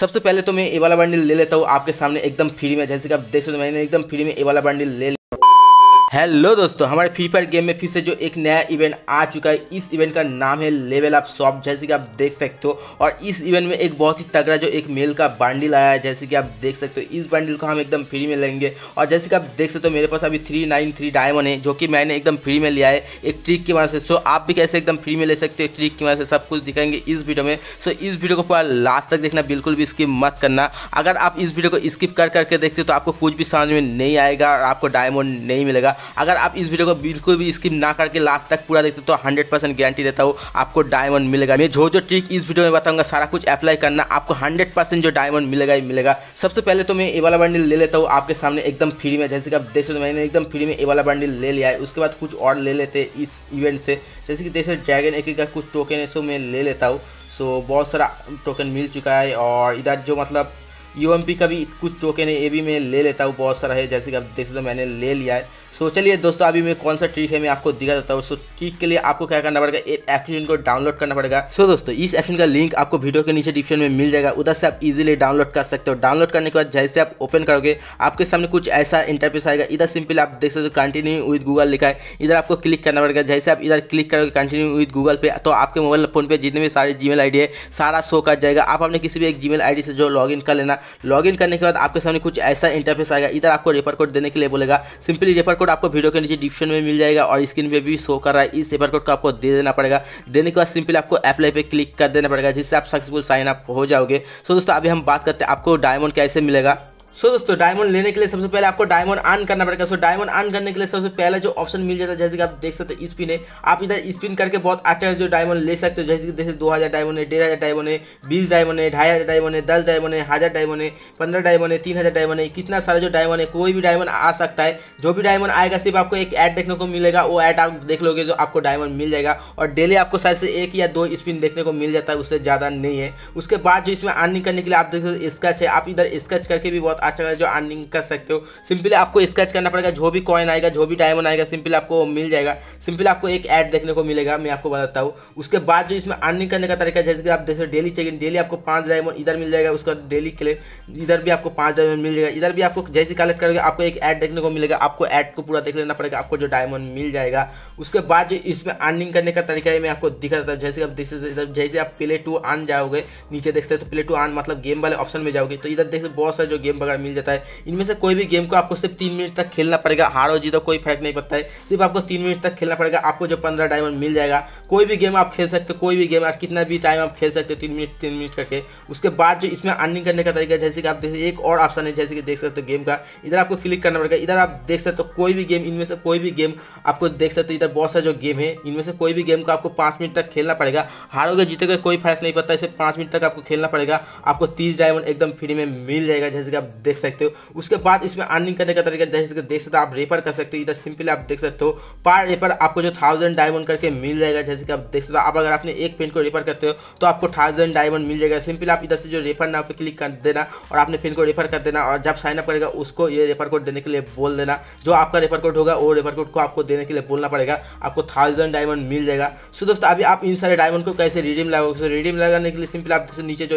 सबसे पहले तो मैं ए वाला बंडल ले लेता हूँ आपके सामने एकदम फ्री में जैसे कि आप देख सकते मैंने एकदम फ्री में ए वाला बंडल ले लिया हेलो दोस्तों हमारे फ्री फायर गेम में फिर से जो एक नया इवेंट आ चुका है इस इवेंट का नाम है लेवल अप शॉप जैसे कि आप देख सकते हो और इस इवेंट में एक बहुत ही तगड़ा जो एक मेल का बंडल आया है जैसे कि आप देख सकते हो इस बंडल को हम एकदम फ्री में लेंगे और जैसे कि आप देख सकते हो मेरे पास अभी थ्री नाइन थ्री डायमंड है जो कि मैंने एकदम फ्री में लिया है एक ट्रिक की वजह से सो आप भी कैसे एकदम फ्री में ले सकते हो ट्रिक की वजह से सब कुछ दिखाएंगे इस वीडियो में सो इस वीडियो को पूरा लास्ट तक देखना बिल्कुल भी स्किप मत करना अगर आप इस वीडियो को स्किप कर करके देखते हो तो आपको कुछ भी समझ में नहीं आएगा और आपको डायमंड नहीं मिलेगा अगर आप इस वीडियो को बिल्कुल भी स्किप ना करके लास्ट तक पूरा देखते तो हंड्रेड परसेंट गारंटी देता हूँ आपको डायमंड मिलेगा मैं जो जो ट्रिक इस वीडियो में बताऊंगा सारा कुछ अप्लाई करना आपको हंड्रेड परसेंट जो डायमंड मिलेगा ही मिलेगा सबसे पहले तो मैं ए वाला बंडल ले लेता हूँ आपके सामने एकदम फ्री में जैसे कि आप देख सकते मैंने एकदम फ्री में ए वाला बंडल ले लिया है उसके बाद कुछ और ले लेते इस इवेंट से जैसे कि देख ड्रैगन एक का कुछ टोकन है सो मैं ले लेता हूँ सो बहुत सारा टोकन मिल चुका है और इधर जो मतलब पी का भी कुछ टोकन है ये भी मैं ले लेता हूँ बहुत सारा है जैसे कि आप देख सकते हो मैंने ले लिया है सो चलिए दोस्तों अभी मैं कौन सा ट्रिक है मैं आपको दिखा देता हूँ सो ट्रिक के लिए आपको क्या करना पड़ेगा एक एक्शन को डाउनलोड करना पड़ेगा सो दोस्तों इस एक्शन का लिंक आपको वीडियो के नीचे डिस्क्रिप्शन में मिल जाएगा उधर से आप इजिली डाउनलोड कर सकते हो डाउनलोड करने के बाद जैसे आप ओपन करोगे आपके सामने कुछ ऐसा इंटरफेस आएगा इधर सिंपली आप देख सकते हो कंटिन्यू विद गूगल लिखा है इधर आपको क्लिक करना पड़ेगा जैसे आप इधर क्लिक करोगे कंटिन्यू विद गूगल पे तो आपके मोबाइल फोन पे जितने भी सारे जी मेल है सारा शो कर जाएगा आप अपने किसी भी एक जी मेल से जो लॉग कर लेना लॉग इन करने के बाद आपके सामने कुछ ऐसा इंटरफेस आएगा इधर आपको रेफर कोड देने के लिए बोलेगा सिंपली रेफर कोड आपको वीडियो के नीचे डिस्क्रिप्शन में मिल जाएगा और स्क्रीन पर भी शो कर रहा है इस रेफर कोड को आपको दे देना पड़ेगा देने के बाद सिंपली आपको अप्लाई पर क्लिक कर देना पड़ेगा जिससे आप सक्सेसफुल साइन अप हो जाओगे सो दोस्तों अभी हम बात करते हैं आपको डायमंड कैसे मिलेगा सो so, दोस्तों डायमंड लेने के लिए सबसे पहले आपको डायमंड ऑन करना पड़ेगा सो डायमंड ऑन करने के लिए सबसे पहला जो ऑप्शन मिल जाता है जैसे कि आप देख सकते हैं स्पिन है आप इधर स्पिन करके बहुत अच्छा जो डायमंड ले सकते हो जैसे कि जैसे दो हज़ार डायमंड है डेढ़ हज़ार डायमंड है बीस डायमंड है ढाई हज़ार डायमंड है दस डायमंड है हज़ार डायमंड है पंद्रह डायमंड है तीन हज़ार डायमंड है कितना सारा जो डायमंड है कोई भी डायमंड आ सकता है जो भी डायमंड आएगा सिर्फ आपको एक ऐड देखने को मिलेगा वो ऐड आप देख लोगे जो आपको डायमंड मिल जाएगा और डेली आपको शायद से एक या दो स्पिन देखने को मिल जाता है उससे ज़्यादा नहीं है उसके बाद जो इसमें अर्निंग करने के लिए आप देख सकते स्केच है आप इधर स्केच करके भी बहुत अच्छा खासा जो अर्निंग कर सकते हो सिंपली आपको स्क्रैच करना पड़ेगा जो भी कॉइन आएगा जो भी डायमंड आएगा सिंपल आपको मिल जाएगा सिंपली आपको एक ऐड देखने को मिलेगा मैं आपको बताता हूँ उसके बाद जो इसमें अर्निंग करने का तरीका जैसे कि आप जैसे डेली चेक डेली आपको पाँच डायमंड इधर मिल जाएगा उसका डेली क्लेम इधर भी आपको पाँच डायमंड मिल जाएगा इधर भी आपको जैसे कलेक्ट करोगे आपको एक ऐड देखने को मिलेगा आपको ऐड को पूरा देख लेना पड़ेगा आपको जो डायमंड मिल जाएगा उसके बाद जो इसमें अर्निंग करने का तरीका है मैं आपको दिखा देता हूँ जैसे आप देख सकते जैसे आप प्ले टू आन जाओगे नीचे देख सकते हो तो प्ले टू आन मतलब गेम वाले ऑप्शन में जाओगे तो इधर देख सकते बहुत सारे जो गेम वगैरह मिल जाता है इनमें से कोई भी गेम को आपको सिर्फ तीन मिनट तक खेलना पड़ेगा हार और जीतो कोई फर्क नहीं पड़ता है सिर्फ आपको तीन मिनट तक खेलना पड़ेगा आपको जो पंद्रह डायमंड मिल जाएगा कोई भी गेम आप खेल सकते हो कोई भी गेम आप कितना भी टाइम आप खेल सकते हो तीन मिनट तीन मिनट करके उसके बाद जो इसमें अर्निंग करने का तरीका जैसे कि आप देख एक और ऑप्शन है जैसे कि देख सकते हो गेम का इधर आपको क्लिक करना पड़ेगा इधर आप देख सकते हो कोई भी गेम इनमें से कोई भी गेम आपको देख सकते हो इधर बहुत सारे जो गेम है इनमें से कोई भी गेम को आपको पाँच मिनट तक खेलना पड़ेगा हारोगे जीतोगे कोई फर्क नहीं पड़ता सिर्फ पाँच मिनट तक आपको खेलना पड़ेगा आपको तीस डायमंड एकदम फ्री में मिल जाएगा जैसे कि आप देख सकते हो उसके बाद इसमें अर्निंग करने का तरीका जैसे देख सकते हो आप रेफर कर सकते हो इधर सिंपली आप देख सकते हो पर रेफर आपको जो थाउजेंड डायमंड करके मिल जाएगा जैसे कि आप देख सकते हो आप अगर आपने एक पेन को रेफर करते हो तो आपको थाउजेंड डायमंड मिल जाएगा सिंपली आप इधर से जो रेफर नाम पर क्लिक कर देना और आपने पेन को रेफर कर देना और जब साइनअप करेगा उसको ये रेफर कोड देने के लिए बोल देना जो आपका रेफर कोड होगा वो रेफर कोड को आपको देने के लिए बोलना पड़ेगा आपको थाउजेंड डायमंड मिल जाएगा सो दोस्तों अभी आप इन सारे डायमंड को कैसे रिडीम लगाओगे रिडीम लगाने के लिए सिंपली आप नीचे जो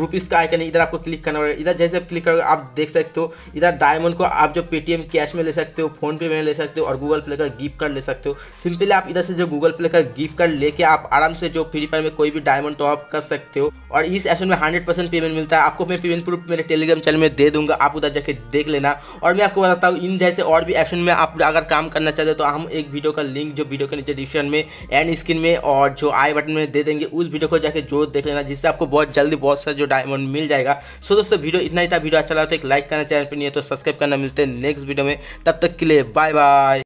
रुपीज़ का आइकन है इधर आपको क्लिक करना पड़ेगा इधर जैसे आप क्लिक सकते आप देख सकते हो इधर डायमंड को आप जो पेटीएम कैश में ले सकते हो फोनपे में ले सकते हो और गूगल प्ले का गिफ्ट कार्ड ले सकते हो सिंपली आप इधर से जो गूगल प्ले का गिफ्ट कार्ड लेके आप आराम से जो फ्री फायर में कोई भी डायमंड टॉप कर सकते हो और इस एप्शन में हंड्रेड परसेंट पेमेंट मिलता है आपको मैं पेमेंट प्रूफ मेरे टेलीग्राम चैनल में दे दूंगा आप उधर जाके देख लेना और मैं आपको बताता हूँ इन जैसे और भी एप्शन में आप अगर काम करना चाहते हो तो हम एक वीडियो का लिंक जो वीडियो के नीचे डिस्क्रिप्शन में एंड स्क्रीन में और जो आई बटन में दे देंगे उस वीडियो को जाके जो देख लेना जिससे आपको बहुत जल्दी बहुत सारा जो डायमंड मिल जाएगा सो दोस्तों वीडियो इतना ही था वीडियो वीडियो अच्छा लगा तो एक लाइक करना चैनल पर नहीं है तो सब्सक्राइब करना मिलते हैं नेक्स्ट वीडियो में तब तक के लिए बाय बाय